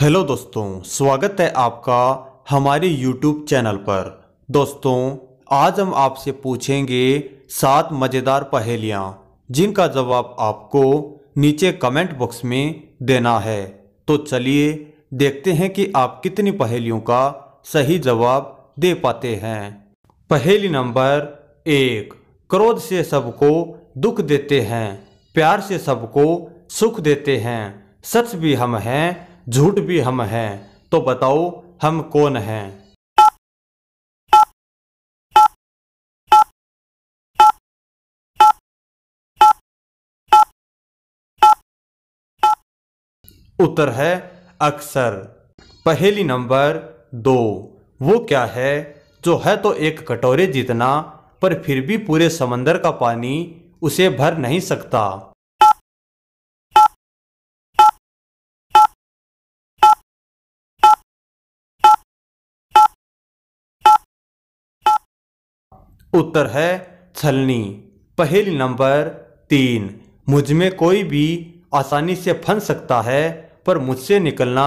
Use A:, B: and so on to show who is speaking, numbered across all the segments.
A: hello दोस्तों स्वागत है आपका हमारे यूट्यूब चैनल पर दोस्तों आज हम आपसे पूछेंगे सात मज़ेदार पहेलियाँ जिनका जवाब आपको नीचे कमेंट बॉक्स में देना है तो चलिए देखते हैं कि आप कितनी पहेलियों का सही जवाब दे पाते हैं पहेली नंबर एक क्रोध से सबको दुख देते हैं प्यार से सबको सुख देते हैं सच भी हम हैं झूठ भी हम हैं तो बताओ हम कौन हैं
B: उत्तर है अक्सर पहली नंबर दो वो क्या है जो
A: है तो एक कटोरे जितना पर फिर भी पूरे समंदर का पानी उसे भर नहीं सकता उत्तर है छलनी पहली नंबर तीन मुझ में कोई भी आसानी से फंस सकता है पर मुझसे निकलना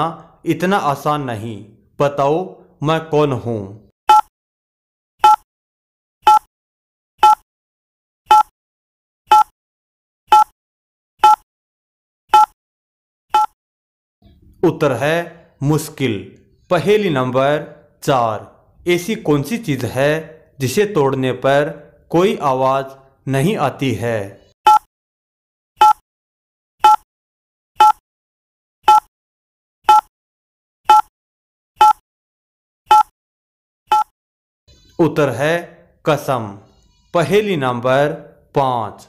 A: इतना आसान नहीं बताओ मैं कौन हूँ
B: उत्तर है मुश्किल पहेली नंबर चार ऐसी कौन सी चीज़ है जिसे तोड़ने पर कोई आवाज़ नहीं आती है उत्तर है कसम पहेली नंबर पांच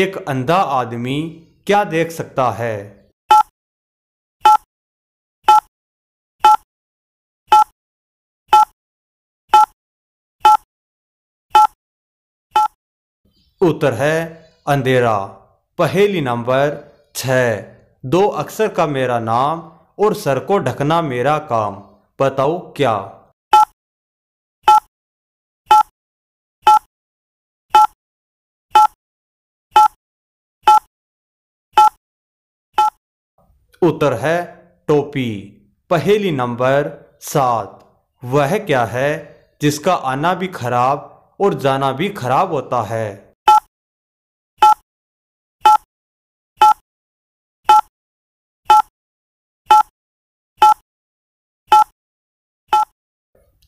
B: एक
A: अंधा आदमी क्या देख सकता है उत्तर है अंधेरा पहेली नंबर छ दो अक्षर का मेरा नाम और सर को ढकना मेरा काम बताओ क्या उत्तर है टोपी पहेली नंबर सात वह क्या है जिसका आना भी खराब और जाना भी खराब होता है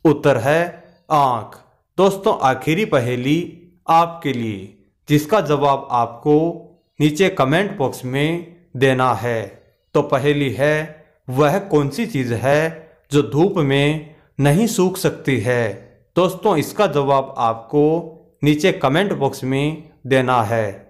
A: उत्तर है आंख दोस्तों आखिरी पहेली आपके लिए जिसका जवाब आपको नीचे कमेंट बॉक्स में देना है तो पहेली है वह कौन सी चीज़ है जो धूप में नहीं सूख सकती है दोस्तों इसका जवाब आपको नीचे कमेंट बॉक्स में देना है